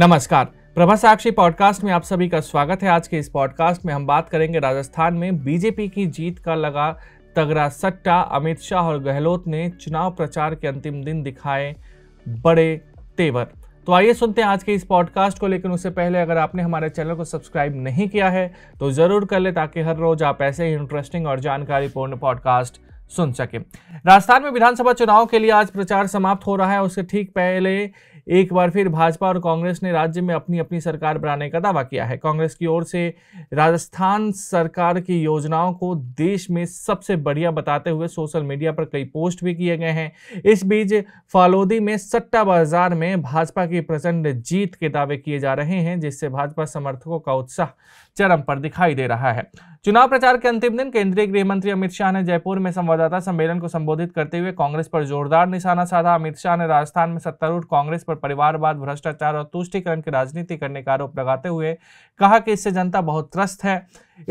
नमस्कार प्रभा साक्षी पॉडकास्ट में आप सभी का स्वागत है आज के इस पॉडकास्ट में हम बात करेंगे राजस्थान में बीजेपी की जीत का लगा तगड़ा सट्टा अमित शाह और गहलोत ने चुनाव प्रचार के अंतिम दिन दिखाए बड़े तेवर तो आइए सुनते हैं आज के इस पॉडकास्ट को लेकिन उससे पहले अगर आपने हमारे चैनल को सब्सक्राइब नहीं किया है तो ज़रूर कर ले ताकि हर रोज़ आप ऐसे ही इंटरेस्टिंग और जानकारीपूर्ण पॉडकास्ट सुन सके राजस्थान में विधानसभा चुनाव के लिए आज प्रचार समाप्त हो रहा है उसके ठीक पहले एक बार फिर भाजपा और कांग्रेस ने राज्य में अपनी अपनी सरकार बनाने का दावा किया है कांग्रेस की ओर से राजस्थान सरकार की योजनाओं को देश में सबसे बढ़िया बताते हुए सोशल मीडिया पर कई पोस्ट भी किए गए हैं इस बीच फालोदी में सट्टा बाजार में भाजपा की प्रचंड जीत के दावे किए जा रहे हैं जिससे भाजपा समर्थकों का उत्साह चरम पर दिखाई दे रहा है चुनाव प्रचार के अंतिम दिन केंद्रीय गृह मंत्री अमित शाह ने जयपुर में संवाददाता सम्मेलन को संबोधित करते हुए कांग्रेस पर जोरदार निशाना साधा अमित शाह ने राजस्थान में सत्तारूढ़ कांग्रेस पर परिवारवाद भ्रष्टाचार और तुष्टिकरण की राजनीति करने का आरोप लगाते हुए कहा कि इससे जनता बहुत त्रस्त है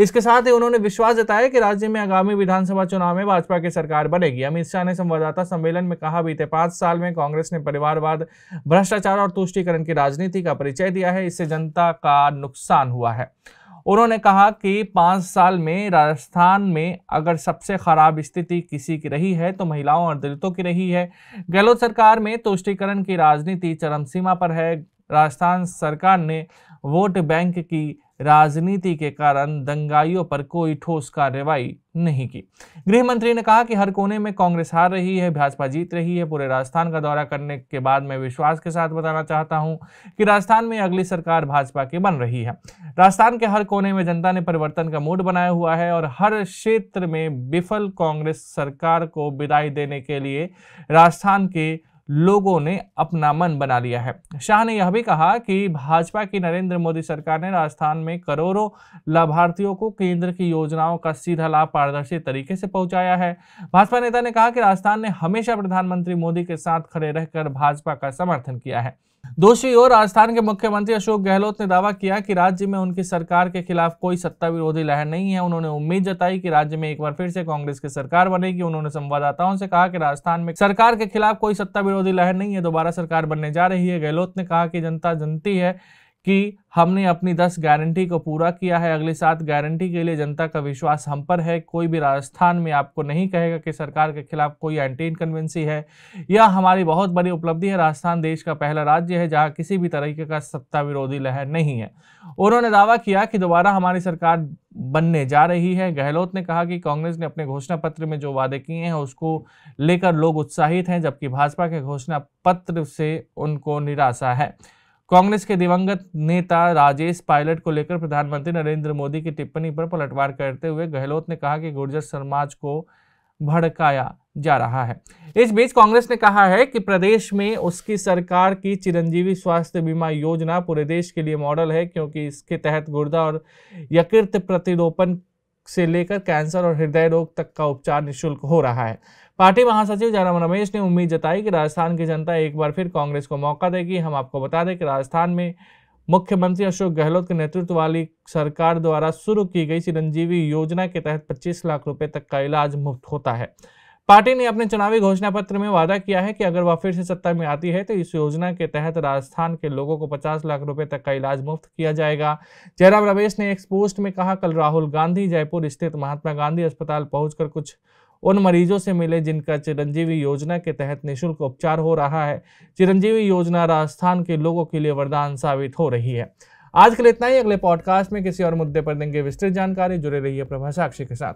इसके साथ ही उन्होंने विश्वास जताया कि राज्य में आगामी विधानसभा चुनाव में भाजपा की सरकार बनेगी अमित शाह ने संवाददाता सम्मेलन में कहा बीते पांच साल में कांग्रेस ने परिवारवाद भ्रष्टाचार और तुष्टिकरण की राजनीति का परिचय दिया है इससे जनता का नुकसान हुआ है उन्होंने कहा कि पाँच साल में राजस्थान में अगर सबसे खराब स्थिति किसी की रही है तो महिलाओं और दलितों की रही है गहलोत सरकार में तुष्टिकरण की राजनीति चरम सीमा पर है राजस्थान सरकार ने वोट बैंक की राजनीति के कारण दंगाइयों पर कोई ठोस कार्रवाई नहीं की गृह मंत्री ने कहा कि हर कोने में कांग्रेस हार रही है भाजपा जीत रही है पूरे राजस्थान का दौरा करने के बाद मैं विश्वास के साथ बताना चाहता हूं कि राजस्थान में अगली सरकार भाजपा की बन रही है राजस्थान के हर कोने में जनता ने परिवर्तन का मूड बनाया हुआ है और हर क्षेत्र में विफल कांग्रेस सरकार को विदाई देने के लिए राजस्थान के लोगों ने अपना मन बना लिया है शाह ने यह भी कहा कि भाजपा की नरेंद्र मोदी सरकार ने राजस्थान में करोड़ों लाभार्थियों को केंद्र की योजनाओं का सीधा लाभ पारदर्शी तरीके से पहुंचाया है भाजपा नेता ने कहा कि राजस्थान ने हमेशा प्रधानमंत्री मोदी के साथ खड़े रहकर भाजपा का समर्थन किया है दूसरी ओर राजस्थान के मुख्यमंत्री अशोक गहलोत ने दावा किया कि राज्य में उनकी सरकार के खिलाफ कोई सत्ता विरोधी लहर नहीं है उन्होंने उम्मीद जताई कि राज्य में एक बार फिर से कांग्रेस की सरकार बनेगी उन्होंने संवाददाताओं से कहा कि राजस्थान में सरकार के खिलाफ कोई सत्ता विरोधी लहर नहीं है दोबारा सरकार बनने जा रही है गहलोत ने कहा कि जनता जनती है कि हमने अपनी दस गारंटी को पूरा किया है अगले सात गारंटी के लिए जनता का विश्वास हम पर है कोई भी राजस्थान में आपको नहीं कहेगा कि सरकार के खिलाफ कोई एंटी इनकन्वेंसी है यह हमारी बहुत बड़ी उपलब्धि है राजस्थान देश का पहला राज्य है जहां किसी भी तरीके का सत्ता विरोधी लहर नहीं है उन्होंने दावा किया कि दोबारा हमारी सरकार बनने जा रही है गहलोत ने कहा कि कांग्रेस ने अपने घोषणा पत्र में जो वादे किए हैं उसको लेकर लोग उत्साहित हैं जबकि भाजपा के घोषणा पत्र से उनको निराशा है कांग्रेस के दिवंगत नेता राजेश पायलट को लेकर प्रधानमंत्री नरेंद्र मोदी की टिप्पणी पर पलटवार करते हुए गहलोत ने कहा कि गुर्जर समाज को भड़काया जा रहा है इस बीच कांग्रेस ने कहा है कि प्रदेश में उसकी सरकार की चिरंजीवी स्वास्थ्य बीमा योजना पूरे देश के लिए मॉडल है क्योंकि इसके तहत गुर्दा और यकृत प्रतिरोपण से लेकर कैंसर और हृदय रोग तक का उपचार निःशुल्क हो रहा है पार्टी महासचिव जयराम रमेश ने उम्मीद जताई कि राजस्थान की जनता एक बार फिर कांग्रेस को मौका देगी हम आपको बता दें कि राजस्थान में मुख्यमंत्री अशोक गहलोत के नेतृत्व वाली सरकार द्वारा शुरू की गई चिरंजीवी योजना के तहत 25 लाख रुपए तक का इलाज मुफ्त होता है पार्टी ने अपने चुनावी घोषणा पत्र में वादा किया है कि अगर वह फिर से सत्ता में आती है तो इस योजना के तहत राजस्थान के लोगों को 50 लाख रुपए तक का इलाज मुफ्त किया जाएगा जयराम रमेश ने एक पोस्ट में कहा कल राहुल गांधी जयपुर स्थित महात्मा गांधी अस्पताल पहुंचकर कुछ उन मरीजों से मिले जिनका चिरंजीवी योजना के तहत निःशुल्क उपचार हो रहा है चिरंजीवी योजना राजस्थान के लोगों के लिए वरदान साबित हो रही है आज के लिए इतना ही अगले पॉडकास्ट में किसी और मुद्दे पर देंगे विस्तृत जानकारी जुड़े रहिए प्रभा साक्षी के साथ